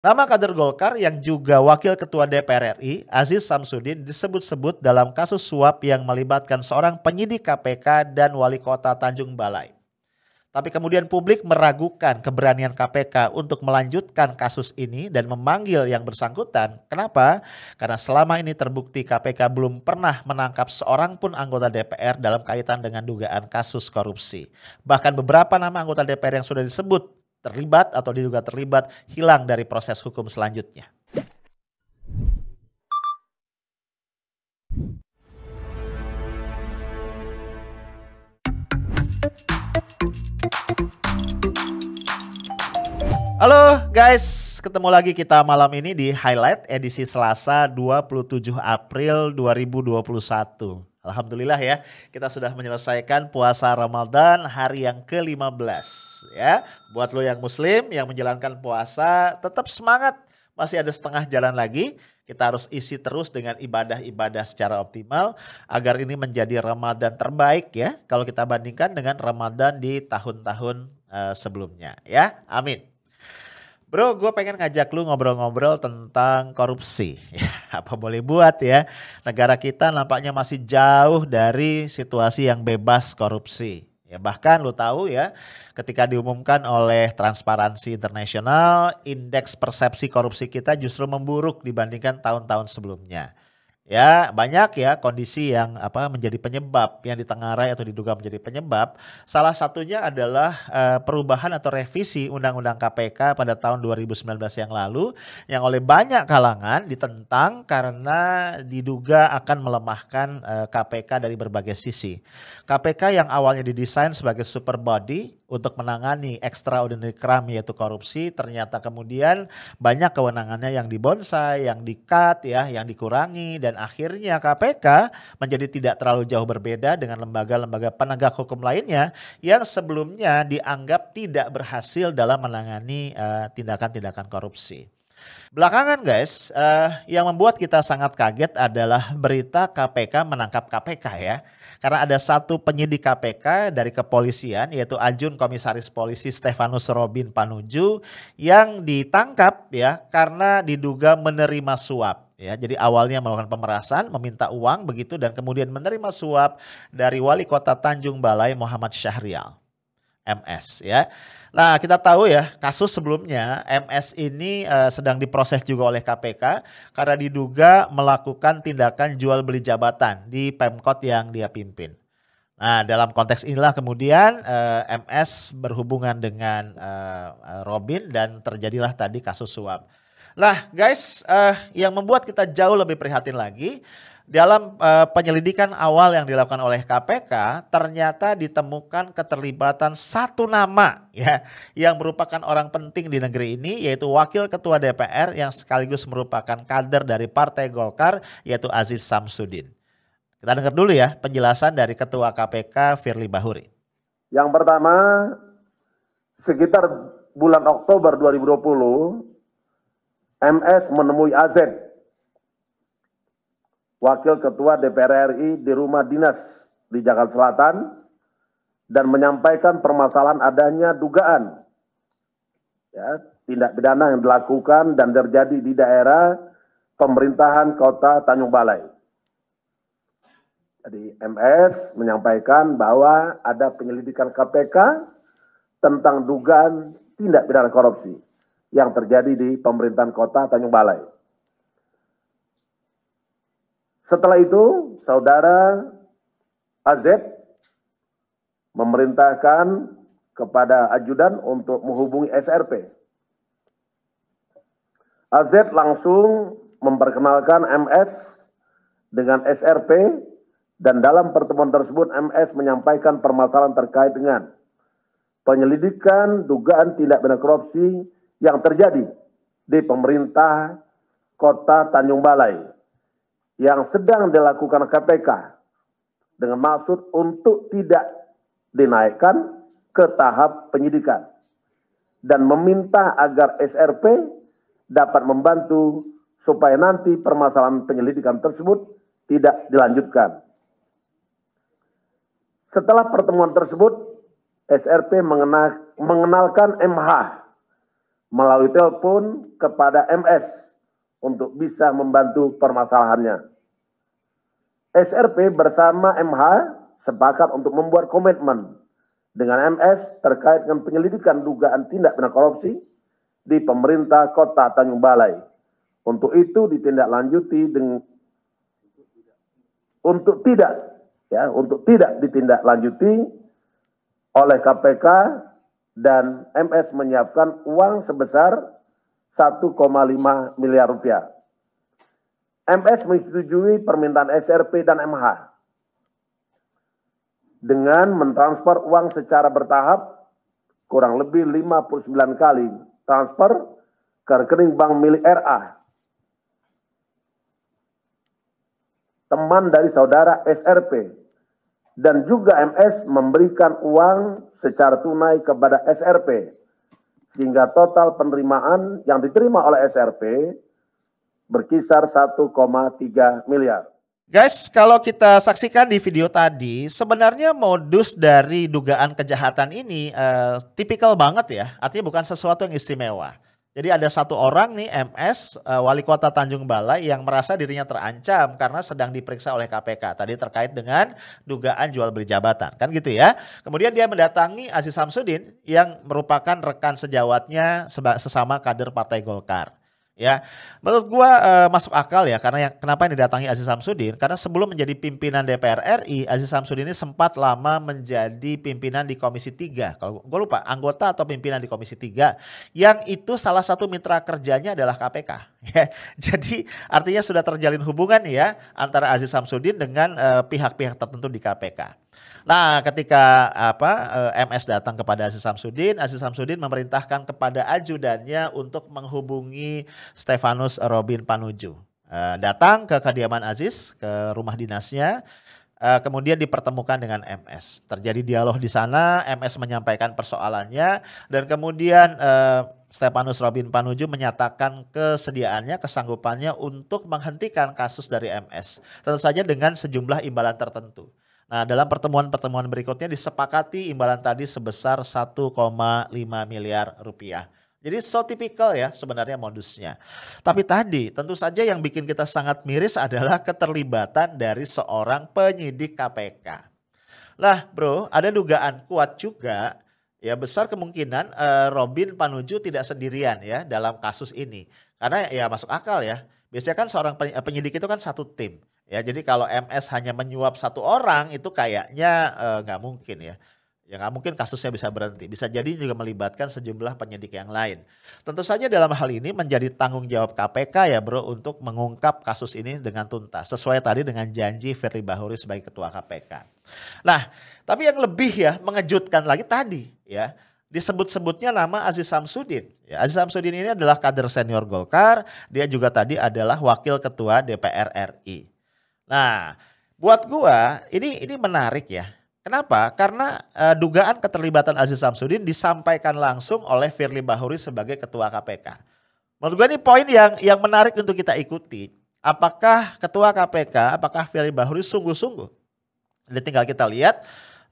Nama kader Golkar yang juga wakil ketua DPR RI, Aziz Samsudin, disebut-sebut dalam kasus suap yang melibatkan seorang penyidik KPK dan wali kota Tanjung Balai. Tapi kemudian publik meragukan keberanian KPK untuk melanjutkan kasus ini dan memanggil yang bersangkutan. Kenapa? Karena selama ini terbukti KPK belum pernah menangkap seorang pun anggota DPR dalam kaitan dengan dugaan kasus korupsi. Bahkan beberapa nama anggota DPR yang sudah disebut terlibat atau diduga terlibat hilang dari proses hukum selanjutnya. Halo guys, ketemu lagi kita malam ini di Highlight edisi Selasa 27 April 2021. Alhamdulillah ya, kita sudah menyelesaikan puasa Ramadan hari yang ke-15 ya. Buat lo yang muslim yang menjalankan puasa tetap semangat, masih ada setengah jalan lagi. Kita harus isi terus dengan ibadah-ibadah secara optimal agar ini menjadi Ramadan terbaik ya kalau kita bandingkan dengan Ramadan di tahun-tahun eh, sebelumnya ya. Amin. Bro, gue pengen ngajak lu ngobrol-ngobrol tentang korupsi. Ya, apa boleh buat ya, negara kita nampaknya masih jauh dari situasi yang bebas korupsi. Ya, bahkan lu tahu ya, ketika diumumkan oleh Transparansi Internasional, indeks persepsi korupsi kita justru memburuk dibandingkan tahun-tahun sebelumnya ya banyak ya kondisi yang apa menjadi penyebab yang ditengarai atau diduga menjadi penyebab salah satunya adalah uh, perubahan atau revisi undang-undang KPK pada tahun 2019 yang lalu yang oleh banyak kalangan ditentang karena diduga akan melemahkan uh, eh, KPK dari berbagai sisi KPK yang awalnya didesain sebagai super body untuk menangani extraordinary crime yaitu korupsi ternyata kemudian banyak kewenangannya yang dibonsai, yang dikat ya, yang dikurangi dan akhirnya KPK menjadi tidak terlalu jauh berbeda dengan lembaga-lembaga penegak hukum lainnya yang sebelumnya dianggap tidak berhasil dalam menangani eh, tindakan-tindakan uh, korupsi. Belakangan guys, uh, yang membuat kita sangat kaget adalah berita KPK menangkap KPK ya karena ada satu penyidik KPK dari kepolisian yaitu Ajun Komisaris Polisi Stefanus Robin Panuju yang ditangkap ya karena diduga menerima suap ya. Jadi awalnya melakukan pemerasan, meminta uang begitu dan kemudian menerima suap dari wali kota Tanjung Balai Muhammad Syahrial. MS ya. Nah, kita tahu ya, kasus sebelumnya MS ini uh, sedang diproses juga oleh KPK karena diduga melakukan tindakan jual beli jabatan di Pemkot yang dia pimpin. Nah, dalam konteks inilah kemudian uh, eh, MS berhubungan dengan uh, Robin dan terjadilah tadi kasus suap. Nah, guys, uh, yang membuat kita jauh lebih prihatin lagi dalam uh, penyelidikan awal yang dilakukan oleh KPK, ternyata ditemukan keterlibatan satu nama ya yang merupakan orang penting di negeri ini yaitu Wakil Ketua DPR yang sekaligus merupakan kader dari Partai Golkar yaitu Aziz Samsudin. Kita dengar dulu ya penjelasan dari Ketua KPK Firly Bahuri. Yang pertama, sekitar bulan Oktober 2020, MS menemui AZ Wakil Ketua DPR RI di rumah dinas di Jakarta Selatan dan menyampaikan permasalahan adanya dugaan ya, tindak pidana yang dilakukan dan terjadi di daerah pemerintahan kota Tanjung Balai. Jadi MS menyampaikan bahwa ada penyelidikan KPK tentang dugaan tindak pidana korupsi yang terjadi di pemerintahan kota Tanjung Balai. Setelah itu, saudara AZ memerintahkan kepada ajudan untuk menghubungi SRP. AZ langsung memperkenalkan MS dengan SRP dan dalam pertemuan tersebut MS menyampaikan permasalahan terkait dengan penyelidikan dugaan tindak pidana korupsi yang terjadi di pemerintah kota Tanjung Balai yang sedang dilakukan KPK dengan maksud untuk tidak dinaikkan ke tahap penyidikan dan meminta agar SRP dapat membantu supaya nanti permasalahan penyelidikan tersebut tidak dilanjutkan. Setelah pertemuan tersebut, SRP mengenalkan MH melalui telepon kepada MS untuk bisa membantu permasalahannya. SRP bersama MH sepakat untuk membuat komitmen dengan MS terkait dengan penyelidikan dugaan tindak pidana korupsi di pemerintah kota Tanjung Balai. Untuk itu ditindaklanjuti dengan untuk tidak ya untuk tidak ditindaklanjuti oleh KPK dan MS menyiapkan uang sebesar 1,5 miliar rupiah. MS menyetujui permintaan SRP dan MH dengan mentransfer uang secara bertahap kurang lebih 59 kali transfer ke rekening bank milik RA. Teman dari saudara SRP dan juga MS memberikan uang secara tunai kepada SRP sehingga total penerimaan yang diterima oleh SRP berkisar 1,3 miliar. Guys, kalau kita saksikan di video tadi, sebenarnya modus dari dugaan kejahatan ini uh, tipikal banget ya. Artinya bukan sesuatu yang istimewa. Jadi ada satu orang nih MS eh, wali kota Tanjung Balai yang merasa dirinya terancam karena sedang diperiksa oleh KPK. Tadi terkait dengan dugaan jual beli jabatan kan gitu ya. Kemudian dia mendatangi Aziz Samsudin yang merupakan rekan sejawatnya sesama kader Partai Golkar ya. Menurut gua uh, masuk akal ya karena yang kenapa ini datangi Aziz Samsudin karena sebelum menjadi pimpinan DPR RI Aziz Samsudin ini sempat lama menjadi pimpinan di Komisi 3. Kalau gua lupa anggota atau pimpinan di Komisi 3 yang itu salah satu mitra kerjanya adalah KPK ya. Jadi artinya sudah terjalin hubungan ya antara Aziz Samsudin dengan eh, pihak-pihak uh, pihak -pihak tertentu di KPK. Nah, ketika apa eh, MS datang kepada Aziz Samsudin, Aziz Samsudin memerintahkan kepada ajudannya untuk menghubungi Stefanus Robin Panuju. Eh, datang ke kediaman Aziz, ke rumah dinasnya, eh, kemudian dipertemukan dengan MS. Terjadi dialog di sana, MS menyampaikan persoalannya dan kemudian Stefanus Robin Panuju menyatakan kesediaannya, kesanggupannya untuk menghentikan kasus dari MS. Tentu saja dengan sejumlah imbalan tertentu. Nah, dalam pertemuan-pertemuan berikutnya disepakati imbalan tadi sebesar 1,5 miliar rupiah. Jadi so typical ya sebenarnya modusnya. Tapi tadi tentu saja yang bikin kita sangat miris adalah keterlibatan dari seorang penyidik KPK. Lah bro, ada dugaan kuat juga ya besar kemungkinan eh, Robin Panuju tidak sendirian ya dalam kasus ini. Karena ya masuk akal ya. Biasanya kan seorang penyidik itu kan satu tim. Ya jadi kalau MS hanya menyuap satu orang itu kayaknya eh, nggak uh, mungkin ya. Ya nggak mungkin kasusnya bisa berhenti. Bisa jadi juga melibatkan sejumlah penyidik yang lain. Tentu saja dalam hal ini menjadi tanggung jawab KPK ya bro untuk mengungkap kasus ini dengan tuntas. Sesuai tadi dengan janji Firly Bahuri sebagai ketua KPK. Nah tapi yang lebih ya mengejutkan lagi tadi ya disebut-sebutnya nama Aziz Samsudin. Ya, Aziz Samsudin ini adalah kader senior Golkar, dia juga tadi adalah wakil ketua DPR RI. Nah, buat gua ini ini menarik ya. Kenapa? Karena e, dugaan keterlibatan Aziz Samsudin disampaikan langsung oleh Firly Bahuri sebagai ketua KPK. Menurut gua ini poin yang yang menarik untuk kita ikuti. Apakah ketua KPK, apakah Firly Bahuri sungguh-sungguh? Jadi tinggal kita lihat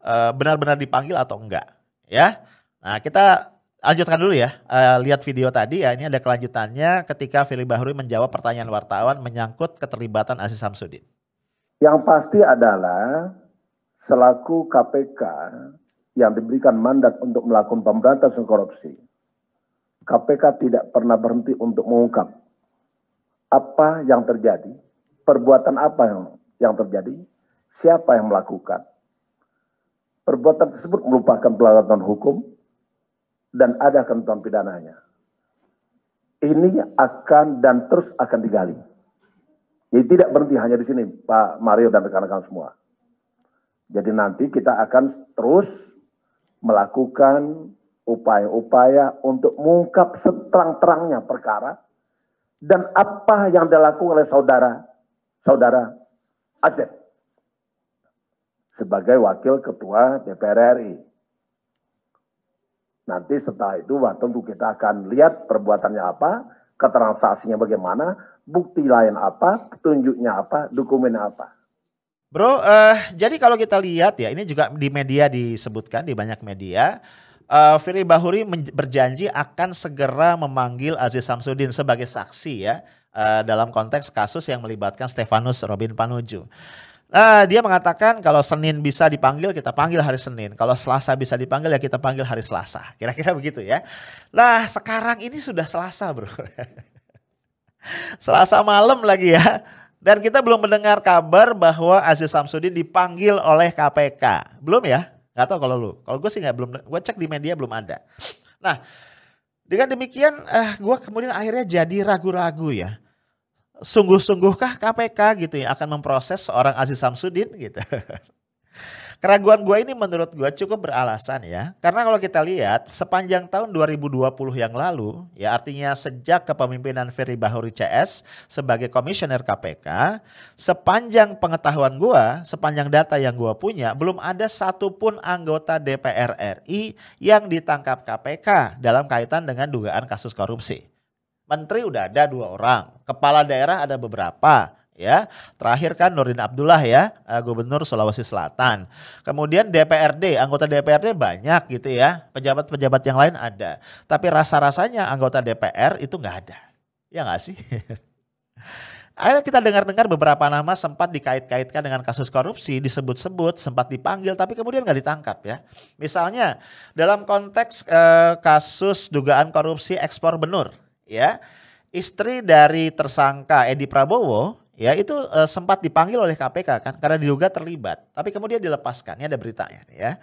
eh, benar-benar dipanggil atau enggak, ya. Nah, kita lanjutkan dulu ya. Eh, lihat video tadi ya, ini ada kelanjutannya ketika Firly Bahuri menjawab pertanyaan wartawan menyangkut keterlibatan Aziz Samsudin. Yang pasti adalah selaku KPK yang diberikan mandat untuk melakukan pemberantasan korupsi, KPK tidak pernah berhenti untuk mengungkap apa yang terjadi, perbuatan apa yang, yang terjadi, siapa yang melakukan. Perbuatan tersebut merupakan pelanggaran hukum dan ada ketentuan pidananya. Ini akan dan terus akan digali. Jadi tidak berhenti hanya di sini, Pak Mario dan rekan-rekan semua. Jadi nanti kita akan terus melakukan upaya-upaya untuk mengungkap seterang-terangnya perkara dan apa yang dilakukan oleh saudara saudara Aceh sebagai wakil ketua DPR RI. Nanti setelah itu tentu kita akan lihat perbuatannya apa, keterangan bagaimana, bukti lain apa, petunjuknya apa, dokumen apa. Bro, uh, jadi kalau kita lihat ya, ini juga di media disebutkan di banyak media, uh, Firly Bahuri berjanji akan segera memanggil Aziz Samsudin sebagai saksi ya uh, dalam konteks kasus yang melibatkan Stefanus Robin Panuju. Nah, dia mengatakan kalau Senin bisa dipanggil kita panggil hari Senin, kalau Selasa bisa dipanggil ya kita panggil hari Selasa. Kira-kira begitu ya. Nah sekarang ini sudah Selasa bro. Selasa malam lagi ya. Dan kita belum mendengar kabar bahwa Aziz Samsudin dipanggil oleh KPK. Belum ya? Gak tau kalau lu. Kalau gue sih gak belum. Gue cek di media belum ada. Nah, dengan demikian, eh, gue kemudian akhirnya jadi ragu-ragu ya. Sungguh-sungguhkah KPK gitu ya akan memproses seorang Aziz Samsudin gitu. Keraguan gue ini menurut gue cukup beralasan ya. Karena kalau kita lihat sepanjang tahun 2020 yang lalu, ya artinya sejak kepemimpinan Ferry Bahuri CS sebagai komisioner KPK, sepanjang pengetahuan gue, sepanjang data yang gue punya, belum ada satupun anggota DPR RI yang ditangkap KPK dalam kaitan dengan dugaan kasus korupsi. Menteri udah ada dua orang, kepala daerah ada beberapa, ya. Terakhir kan Nurdin Abdullah ya, eh, Gubernur Sulawesi Selatan. Kemudian DPRD, anggota DPRD banyak gitu ya. Pejabat-pejabat yang lain ada. Tapi rasa-rasanya anggota DPR itu nggak ada. Ya nggak sih? Akhirnya kita dengar-dengar beberapa nama sempat dikait-kaitkan dengan kasus korupsi, disebut-sebut, sempat dipanggil, tapi kemudian nggak ditangkap ya. Misalnya dalam konteks eh, kasus dugaan korupsi ekspor benur, ya istri dari tersangka Edi Prabowo ya itu uh, sempat dipanggil oleh KPK kan karena diduga terlibat tapi kemudian dilepaskan ini ada beritanya ya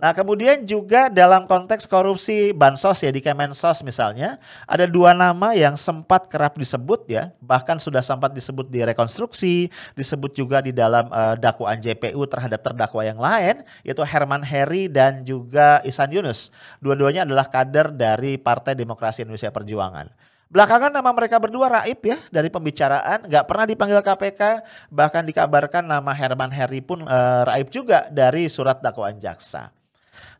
nah kemudian juga dalam konteks korupsi bansos ya di Kemensos misalnya ada dua nama yang sempat kerap disebut ya bahkan sudah sempat disebut di rekonstruksi disebut juga di dalam uh, dakwaan JPU terhadap terdakwa yang lain yaitu Herman Heri dan juga Isan Yunus dua-duanya adalah kader dari Partai Demokrasi Indonesia Perjuangan Belakangan nama mereka berdua raib ya dari pembicaraan, nggak pernah dipanggil KPK, bahkan dikabarkan nama Herman Heri pun e, raib juga dari surat dakwaan jaksa.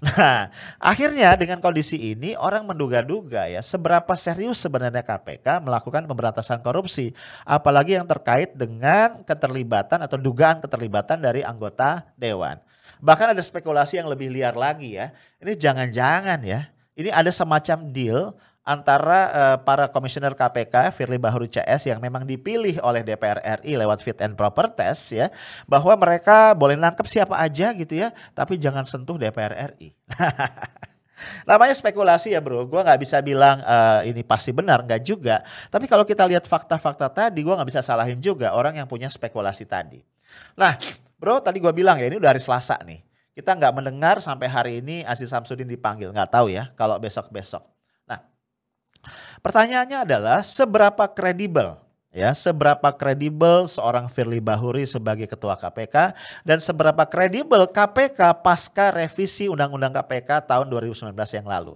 Nah, akhirnya dengan kondisi ini orang menduga-duga ya seberapa serius sebenarnya KPK melakukan pemberantasan korupsi, apalagi yang terkait dengan keterlibatan atau dugaan keterlibatan dari anggota dewan. Bahkan ada spekulasi yang lebih liar lagi ya. Ini jangan-jangan ya, ini ada semacam deal antara uh, para komisioner KPK Firly Bahuri CS yang memang dipilih oleh DPR RI lewat fit and proper test ya bahwa mereka boleh nangkep siapa aja gitu ya tapi jangan sentuh DPR RI. Namanya spekulasi ya bro, gue nggak bisa bilang uh, ini pasti benar, nggak juga. Tapi kalau kita lihat fakta-fakta tadi, gue nggak bisa salahin juga orang yang punya spekulasi tadi. Nah bro, tadi gue bilang ya ini udah hari Selasa nih. Kita nggak mendengar sampai hari ini Aziz Samsudin dipanggil, nggak tahu ya kalau besok-besok. Pertanyaannya adalah seberapa kredibel ya seberapa kredibel seorang Firly Bahuri sebagai ketua KPK dan seberapa kredibel KPK pasca revisi Undang-Undang KPK tahun 2019 yang lalu.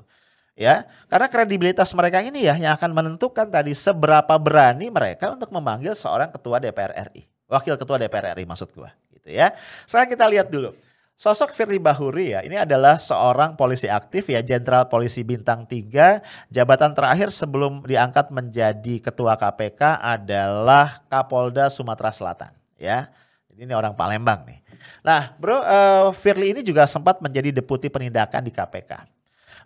Ya, karena kredibilitas mereka ini ya yang akan menentukan tadi seberapa berani mereka untuk memanggil seorang ketua DPR RI. Wakil ketua DPR RI maksud gua, gitu ya. Sekarang kita lihat dulu. Sosok Firly Bahuri ya, ini adalah seorang polisi aktif ya, jenderal polisi bintang 3. Jabatan terakhir sebelum diangkat menjadi ketua KPK adalah Kapolda Sumatera Selatan ya. Jadi ini orang Palembang nih. Nah, Bro, uh, Firly ini juga sempat menjadi deputi penindakan di KPK.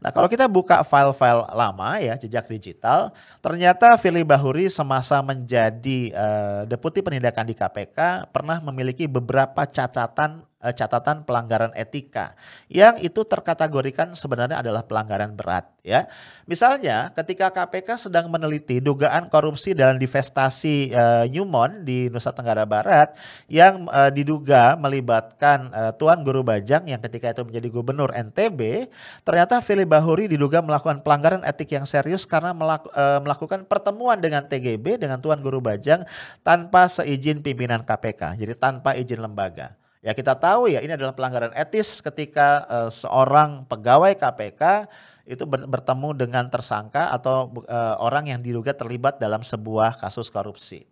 Nah kalau kita buka file-file lama ya jejak digital, ternyata Firly Bahuri semasa menjadi uh, deputi penindakan di KPK pernah memiliki beberapa catatan Eh, catatan pelanggaran etika yang itu terkategorikan sebenarnya adalah pelanggaran berat ya. Misalnya ketika KPK sedang meneliti dugaan korupsi dalam divestasi uh, eh, Newmont di Nusa Tenggara Barat yang uh, diduga melibatkan uh, Tuan Guru Bajang yang ketika itu menjadi gubernur NTB, ternyata Fili Bahuri diduga melakukan pelanggaran etik yang serius karena melaku, uh, melakukan pertemuan dengan TGB dengan Tuan Guru Bajang tanpa seizin pimpinan KPK. Jadi tanpa izin lembaga. Ya kita tahu ya ini adalah pelanggaran etis ketika uh, seorang pegawai KPK itu bertemu dengan tersangka atau uh, orang yang diduga terlibat dalam sebuah kasus korupsi.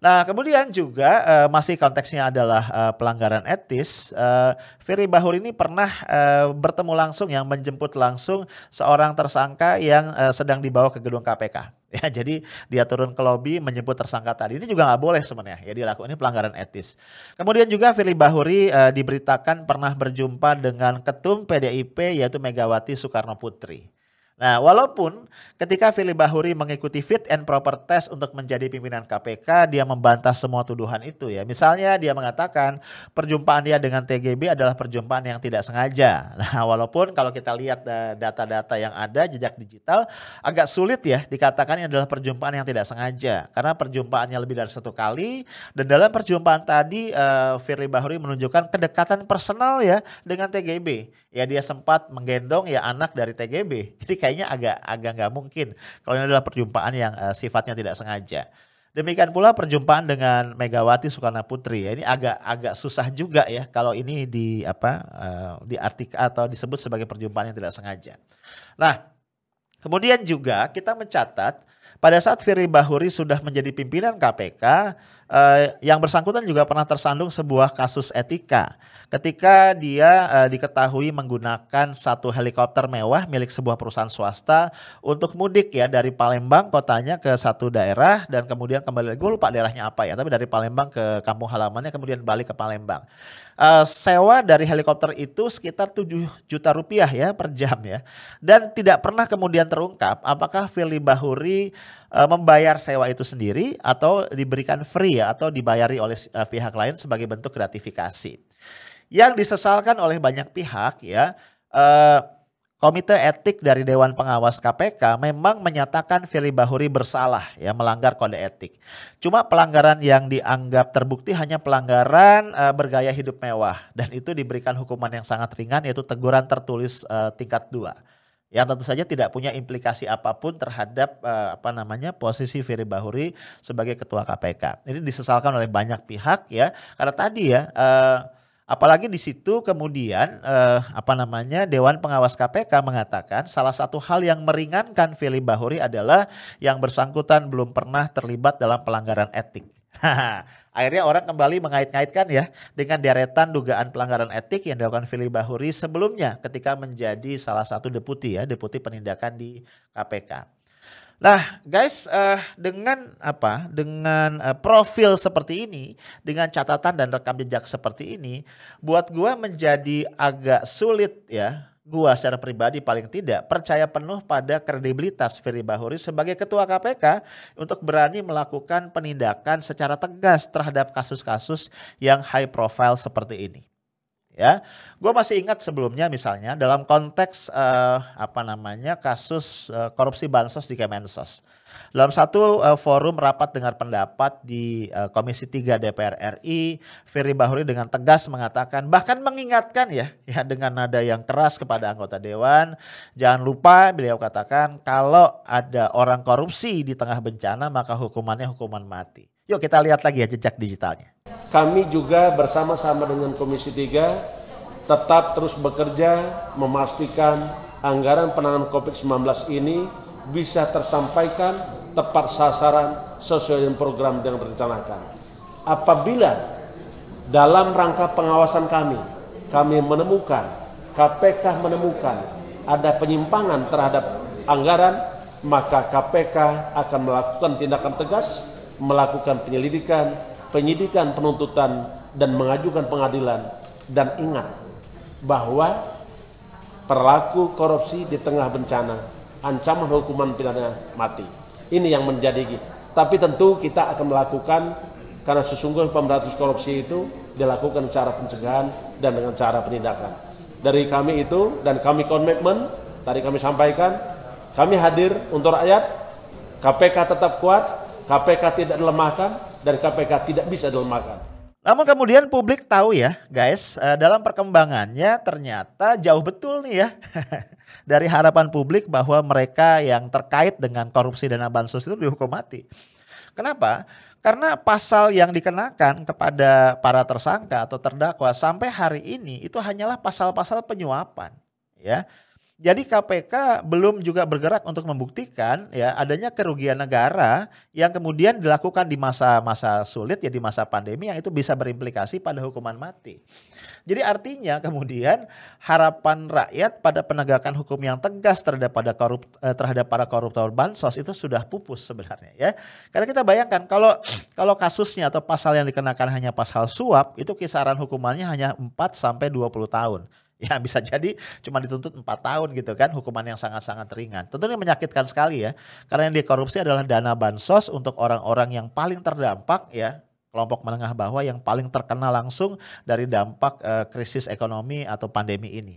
Nah, kemudian juga uh, masih konteksnya adalah uh, pelanggaran etis. Uh, Firly Bahur ini pernah uh, bertemu langsung yang menjemput langsung seorang tersangka yang uh, sedang dibawa ke gedung KPK. Ya, jadi dia turun ke lobi menjemput tersangka tadi. Ini juga nggak boleh sebenarnya. Ya dilakukan ini pelanggaran etis. Kemudian juga Firly Bahuri e, diberitakan pernah berjumpa dengan ketum PDIP yaitu Megawati Soekarno Putri. Nah, walaupun ketika Fili Bahuri mengikuti fit and proper test untuk menjadi pimpinan KPK, dia membantah semua tuduhan itu ya. Misalnya dia mengatakan perjumpaan dia dengan TGB adalah perjumpaan yang tidak sengaja. Nah, walaupun kalau kita lihat eh, data-data yang ada jejak digital agak sulit ya dikatakan ini adalah perjumpaan yang tidak sengaja karena perjumpaannya lebih dari satu kali dan dalam perjumpaan tadi uh, eh, Firly Bahuri menunjukkan kedekatan personal ya dengan TGB. Ya dia sempat menggendong ya anak dari TGB. Jadi kayak kayaknya agak agak nggak mungkin kalau ini adalah perjumpaan yang uh, sifatnya tidak sengaja. Demikian pula perjumpaan dengan Megawati Soekarno Putri ya ini agak agak susah juga ya kalau ini di apa uh, eh, di atau disebut sebagai perjumpaan yang tidak sengaja. Nah, kemudian juga kita mencatat pada saat Firly Bahuri sudah menjadi pimpinan KPK eh, yang bersangkutan juga pernah tersandung sebuah kasus etika ketika dia eh, diketahui menggunakan satu helikopter mewah milik sebuah perusahaan swasta untuk mudik ya dari Palembang kotanya ke satu daerah dan kemudian kembali gue lupa daerahnya apa ya tapi dari Palembang ke kampung halamannya kemudian balik ke Palembang. Eh, sewa dari helikopter itu sekitar 7 juta rupiah ya per jam ya dan tidak pernah kemudian terungkap apakah Firly Bahuri uh, membayar sewa itu sendiri atau diberikan free ya atau dibayari oleh uh, pihak lain sebagai bentuk gratifikasi. Yang disesalkan oleh banyak pihak ya uh, Komite Etik dari Dewan Pengawas KPK memang menyatakan Firly Bahuri bersalah ya melanggar kode etik. Cuma pelanggaran yang dianggap terbukti hanya pelanggaran uh, bergaya hidup mewah dan itu diberikan hukuman yang sangat ringan yaitu teguran tertulis uh, tingkat 2 yang tentu saja tidak punya implikasi apapun terhadap uh, apa namanya posisi Firly Bahuri sebagai ketua KPK. Ini disesalkan oleh banyak pihak ya karena tadi ya uh, apalagi di situ kemudian uh, apa namanya Dewan Pengawas KPK mengatakan salah satu hal yang meringankan Firly Bahuri adalah yang bersangkutan belum pernah terlibat dalam pelanggaran etik. Akhirnya orang kembali mengait-ngaitkan ya dengan deretan dugaan pelanggaran etik yang dilakukan Fili Bahuri sebelumnya ketika menjadi salah satu deputi ya, deputi penindakan di KPK. Nah, guys, uh, dengan apa? Dengan uh, profil seperti ini, dengan catatan dan rekam jejak seperti ini, buat gua menjadi agak sulit ya gua secara pribadi paling tidak percaya penuh pada kredibilitas Firly Bahuri sebagai ketua KPK untuk berani melakukan penindakan secara tegas terhadap kasus-kasus yang high profile seperti ini. Ya, gue masih ingat sebelumnya misalnya dalam konteks uh, apa namanya kasus uh, korupsi bansos di Kemensos dalam satu uh, forum rapat dengar pendapat di uh, Komisi 3 DPR RI, Ferry Bahuri dengan tegas mengatakan bahkan mengingatkan ya ya dengan nada yang keras kepada anggota dewan, jangan lupa beliau katakan kalau ada orang korupsi di tengah bencana maka hukumannya hukuman mati. Yuk kita lihat lagi ya jejak digitalnya. Kami juga bersama-sama dengan Komisi 3 tetap terus bekerja memastikan anggaran penanganan COVID-19 ini bisa tersampaikan tepat sasaran sesuai dengan program yang direncanakan. Apabila dalam rangka pengawasan kami, kami menemukan, KPK menemukan ada penyimpangan terhadap anggaran, maka KPK akan melakukan tindakan tegas, melakukan penyelidikan, penyidikan, penuntutan, dan mengajukan pengadilan. Dan ingat bahwa perlaku korupsi di tengah bencana ancaman hukuman pidana mati. Ini yang menjadi tapi tentu kita akan melakukan karena sesungguhnya pemberantasan korupsi itu dilakukan cara pencegahan dan dengan cara penindakan. Dari kami itu dan kami komitmen tadi kami sampaikan kami hadir untuk rakyat KPK tetap kuat, KPK tidak dilemahkan dan KPK tidak bisa dilemahkan. Namun kemudian publik tahu ya guys, eh, dalam perkembangannya ternyata jauh betul nih ya. dari harapan publik bahwa mereka yang terkait dengan korupsi dana bansos itu dihukum mati. Kenapa? Karena pasal yang dikenakan kepada para tersangka atau terdakwa sampai hari ini itu hanyalah pasal-pasal penyuapan, ya jadi KPK belum juga bergerak untuk membuktikan ya adanya kerugian negara yang kemudian dilakukan di masa-masa sulit ya di masa pandemi yang itu bisa berimplikasi pada hukuman mati. Jadi artinya kemudian harapan rakyat pada penegakan hukum yang tegas terhadap pada korup, eh, terhadap para koruptor bansos itu sudah pupus sebenarnya ya. Karena kita bayangkan kalau kalau kasusnya atau pasal yang dikenakan hanya pasal suap itu kisaran hukumannya hanya 4 sampai 20 tahun. ya bisa jadi cuma dituntut 4 tahun gitu kan hukuman yang sangat-sangat ringan. Tentunya menyakitkan sekali ya karena yang dikorupsi adalah dana bansos untuk orang-orang yang paling terdampak ya kelompok menengah bawah yang paling terkena langsung dari dampak e, krisis ekonomi atau pandemi ini.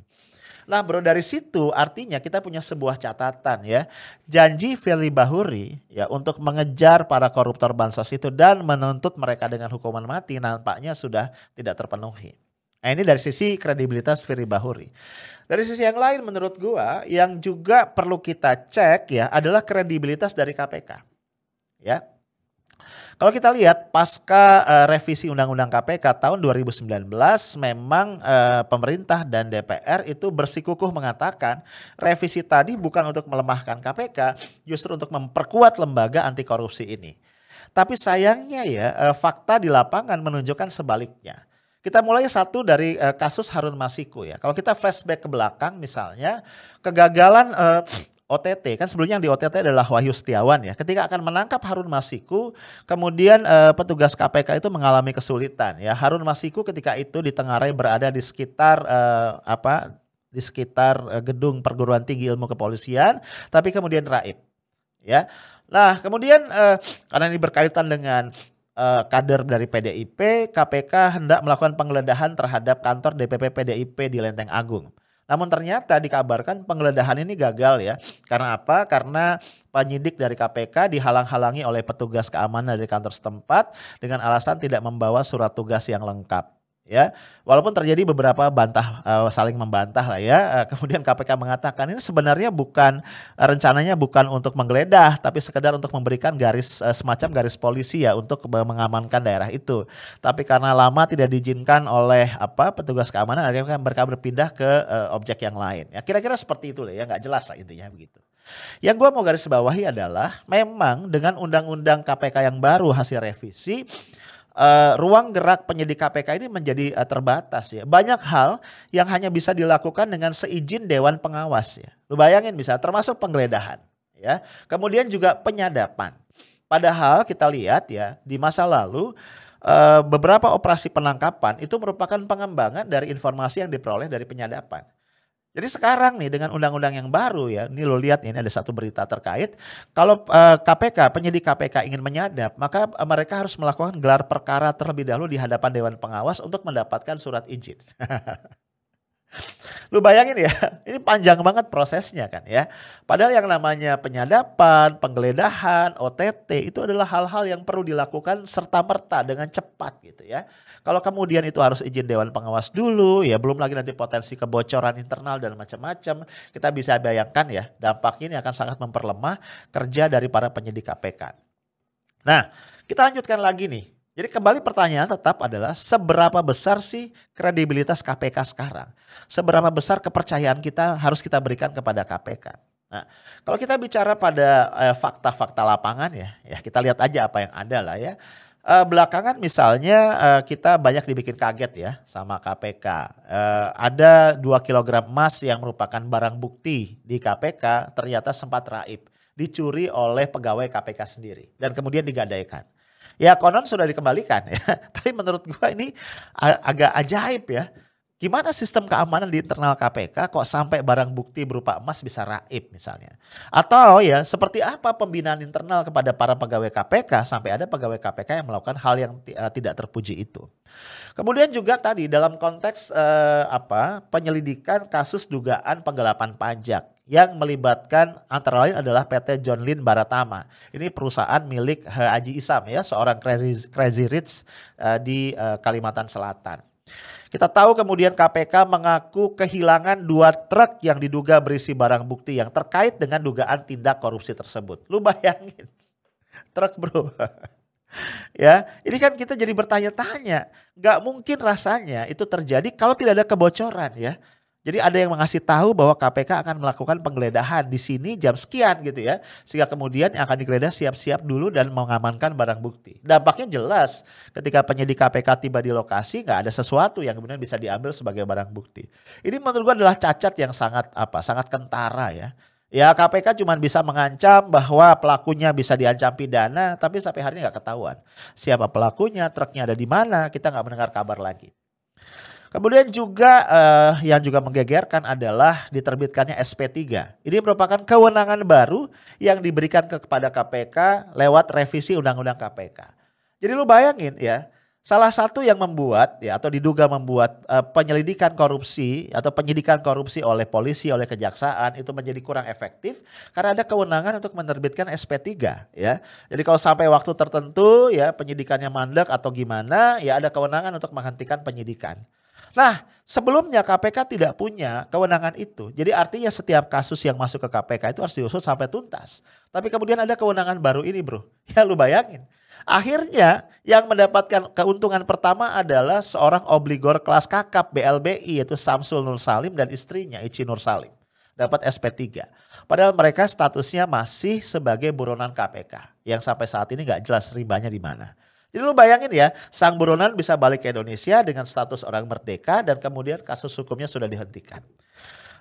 Nah bro dari situ artinya kita punya sebuah catatan ya. Janji Feli Bahuri ya untuk mengejar para koruptor bansos itu dan menuntut mereka dengan hukuman mati nampaknya sudah tidak terpenuhi. Nah, ini dari sisi kredibilitas Firly Bahuri. Dari sisi yang lain menurut gua yang juga perlu kita cek ya adalah kredibilitas dari KPK. Ya. Kalau kita lihat pasca uh, revisi Undang-Undang KPK tahun 2019 memang uh, pemerintah dan DPR itu bersikukuh mengatakan revisi tadi bukan untuk melemahkan KPK, justru untuk memperkuat lembaga anti korupsi ini. Tapi sayangnya ya uh, fakta di lapangan menunjukkan sebaliknya kita mulai satu dari uh, kasus Harun Masiku ya. Kalau kita flashback ke belakang misalnya kegagalan uh, eh, OTT kan sebelumnya yang di OTT adalah Wahyu Setiawan ya. Ketika akan menangkap Harun Masiku, kemudian eh, petugas KPK itu mengalami kesulitan ya. Harun Masiku ketika itu di ditengarai berada di sekitar apa? di sekitar gedung perguruan tinggi ilmu kepolisian, tapi kemudian raib ya. Nah, kemudian karena ini berkaitan dengan eh, kader dari PDIP, KPK hendak melakukan penggeledahan terhadap kantor DPP PDIP di Lenteng Agung. Namun ternyata dikabarkan penggeledahan ini gagal ya. Karena apa? Karena penyidik dari KPK dihalang-halangi oleh petugas keamanan dari kantor setempat dengan alasan tidak membawa surat tugas yang lengkap ya. Walaupun terjadi beberapa bantah uh, saling membantah lah ya. Uh, kemudian KPK mengatakan ini sebenarnya bukan uh, rencananya bukan untuk menggeledah tapi sekedar untuk memberikan garis uh, semacam garis polisi ya untuk mengamankan daerah itu. Tapi karena lama tidak diizinkan oleh apa petugas keamanan akhirnya mereka berpindah ke uh, objek yang lain. Ya kira-kira seperti itu lah ya nggak jelas lah intinya begitu. Yang gue mau garis bawahi adalah memang dengan undang-undang KPK yang baru hasil revisi uh, ruang gerak penyidik KPK ini menjadi uh, terbatas ya. Banyak hal yang hanya bisa dilakukan dengan seizin dewan pengawas ya. Lu bayangin bisa termasuk penggeledahan ya. Kemudian juga penyadapan. Padahal kita lihat ya di masa lalu uh, beberapa operasi penangkapan itu merupakan pengembangan dari informasi yang diperoleh dari penyadapan. Jadi sekarang nih dengan undang-undang yang baru ya, ini lo lihat ini ada satu berita terkait. Kalau uh, eh, KPK, penyidik KPK ingin menyadap, maka eh, mereka harus melakukan gelar perkara terlebih dahulu di hadapan Dewan Pengawas untuk mendapatkan surat izin. Lu bayangin ya, ini panjang banget prosesnya kan ya. Padahal yang namanya penyadapan, penggeledahan, OTT itu adalah hal-hal yang perlu dilakukan serta-merta dengan cepat gitu ya. Kalau kemudian itu harus izin Dewan Pengawas dulu ya, belum lagi nanti potensi kebocoran internal dan macam-macam. Kita bisa bayangkan ya, dampak ini akan sangat memperlemah kerja dari para penyidik KPK. Nah, kita lanjutkan lagi nih jadi kembali pertanyaan tetap adalah seberapa besar sih kredibilitas KPK sekarang? Seberapa besar kepercayaan kita harus kita berikan kepada KPK? Nah, kalau kita bicara pada eh, fakta-fakta eh, lapangan ya, ya kita lihat aja apa yang ada lah ya. Eh, belakangan misalnya eh, kita banyak dibikin kaget ya sama KPK. Eh, ada 2 kg emas yang merupakan barang bukti di KPK ternyata sempat raib, dicuri oleh pegawai KPK sendiri dan kemudian digadaikan. Ya konon sudah dikembalikan ya. Tapi menurut gue ini agak ajaib ya. Gimana sistem keamanan di internal KPK kok sampai barang bukti berupa emas bisa raib misalnya? Atau ya seperti apa pembinaan internal kepada para pegawai KPK sampai ada pegawai KPK yang melakukan hal yang eh, tidak terpuji itu? Kemudian juga tadi dalam konteks eh, apa penyelidikan kasus dugaan penggelapan pajak yang melibatkan antara lain adalah PT John Lin Baratama. Ini perusahaan milik Haji Isam ya, seorang crazy, crazy rich uh, di uh, Kalimantan Selatan. Kita tahu kemudian KPK mengaku kehilangan dua truk yang diduga berisi barang bukti yang terkait dengan dugaan tindak korupsi tersebut. Lu bayangin, truk bro. ya, ini kan kita jadi bertanya-tanya. nggak mungkin rasanya itu terjadi kalau tidak ada kebocoran ya. Jadi ada yang mengasih tahu bahwa KPK akan melakukan penggeledahan di sini jam sekian gitu ya. Sehingga kemudian yang akan digeledah siap-siap dulu dan mengamankan barang bukti. Dampaknya jelas ketika penyidik KPK tiba di lokasi nggak ada sesuatu yang kemudian bisa diambil sebagai barang bukti. Ini menurut gua adalah cacat yang sangat apa? Sangat kentara ya. Ya KPK cuma bisa mengancam bahwa pelakunya bisa diancam pidana, tapi sampai hari ini nggak ketahuan siapa pelakunya, truknya ada di mana, kita nggak mendengar kabar lagi. Kemudian juga eh, yang juga menggegerkan adalah diterbitkannya SP3. Ini merupakan kewenangan baru yang diberikan kepada KPK lewat revisi Undang-Undang KPK. Jadi lu bayangin ya, salah satu yang membuat ya atau diduga membuat eh, penyelidikan korupsi atau penyidikan korupsi oleh polisi, oleh kejaksaan itu menjadi kurang efektif karena ada kewenangan untuk menerbitkan SP3 ya. Jadi kalau sampai waktu tertentu ya penyidikannya mandek atau gimana ya ada kewenangan untuk menghentikan penyidikan. Nah, sebelumnya KPK tidak punya kewenangan itu. Jadi artinya setiap kasus yang masuk ke KPK itu harus diusut sampai tuntas. Tapi kemudian ada kewenangan baru ini, Bro. Ya lu bayangin. Akhirnya yang mendapatkan keuntungan pertama adalah seorang obligor kelas kakap BLBI yaitu Samsul Nur Salim dan istrinya Ici Nur Salim. Dapat SP3. Padahal mereka statusnya masih sebagai buronan KPK yang sampai saat ini nggak jelas ribanya di mana. Jadi lu bayangin ya, Sang Buronan bisa balik ke Indonesia dengan status orang merdeka dan kemudian kasus hukumnya sudah dihentikan.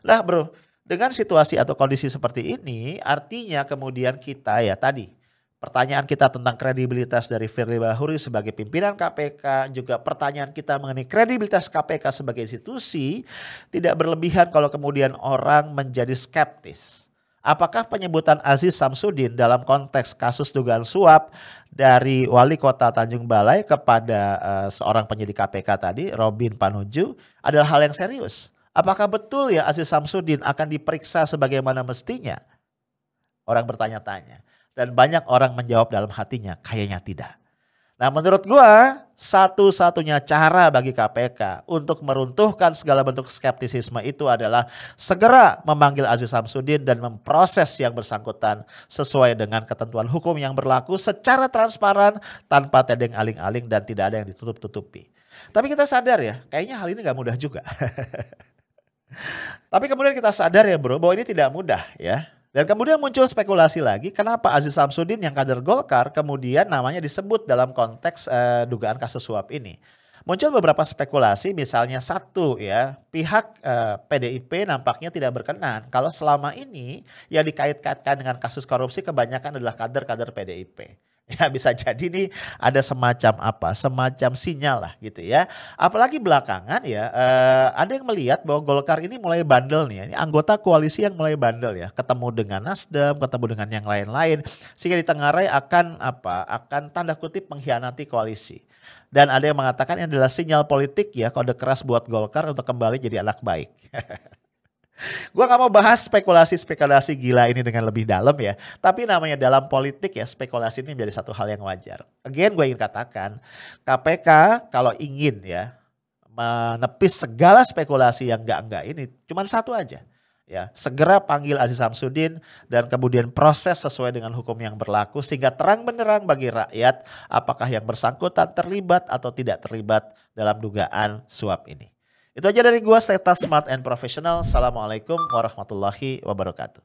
Lah bro, dengan situasi atau kondisi seperti ini artinya kemudian kita ya tadi pertanyaan kita tentang kredibilitas dari Firly Bahuri sebagai pimpinan KPK, juga pertanyaan kita mengenai kredibilitas KPK sebagai institusi, tidak berlebihan kalau kemudian orang menjadi skeptis. Apakah penyebutan Aziz Samsudin dalam konteks kasus dugaan suap dari wali kota Tanjung Balai kepada uh, seorang penyidik KPK tadi, Robin Panuju, adalah hal yang serius? Apakah betul ya Aziz Samsudin akan diperiksa sebagaimana mestinya? Orang bertanya-tanya. Dan banyak orang menjawab dalam hatinya, kayaknya tidak. Nah menurut gua satu-satunya cara bagi KPK untuk meruntuhkan segala bentuk skeptisisme itu adalah segera memanggil Aziz Samsudin dan memproses yang bersangkutan sesuai dengan ketentuan hukum yang berlaku secara transparan tanpa tedeng aling-aling dan tidak ada yang ditutup-tutupi. Tapi kita sadar ya, kayaknya hal ini gak mudah juga. Tapi kemudian kita sadar ya bro, bahwa ini tidak mudah ya. Dan kemudian muncul spekulasi lagi kenapa Aziz Samsudin yang kader Golkar kemudian namanya disebut dalam konteks eh, dugaan kasus suap ini. Muncul beberapa spekulasi misalnya satu ya, pihak eh, PDIP nampaknya tidak berkenan kalau selama ini yang dikait-kaitkan dengan kasus korupsi kebanyakan adalah kader-kader PDIP. Ya bisa jadi nih ada semacam apa, semacam sinyal lah gitu ya. Apalagi belakangan ya eh, ada yang melihat bahwa Golkar ini mulai bandel nih. Ya. Ini anggota koalisi yang mulai bandel ya. Ketemu dengan Nasdem, ketemu dengan yang lain-lain. Sehingga ditengarai akan apa, akan tanda kutip mengkhianati koalisi. Dan ada yang mengatakan ini adalah sinyal politik ya kode keras buat Golkar untuk kembali jadi anak baik. Gua nggak mau bahas spekulasi-spekulasi gila ini dengan lebih dalam ya. Tapi namanya dalam politik ya spekulasi ini menjadi satu hal yang wajar. Again gue ingin katakan KPK kalau ingin ya menepis segala spekulasi yang enggak-enggak ini cuman satu aja ya segera panggil Aziz Samsudin dan kemudian proses sesuai dengan hukum yang berlaku sehingga terang benderang bagi rakyat apakah yang bersangkutan terlibat atau tidak terlibat dalam dugaan suap ini. Itu aja dari gua Seta Smart and Professional. Assalamualaikum warahmatullahi wabarakatuh.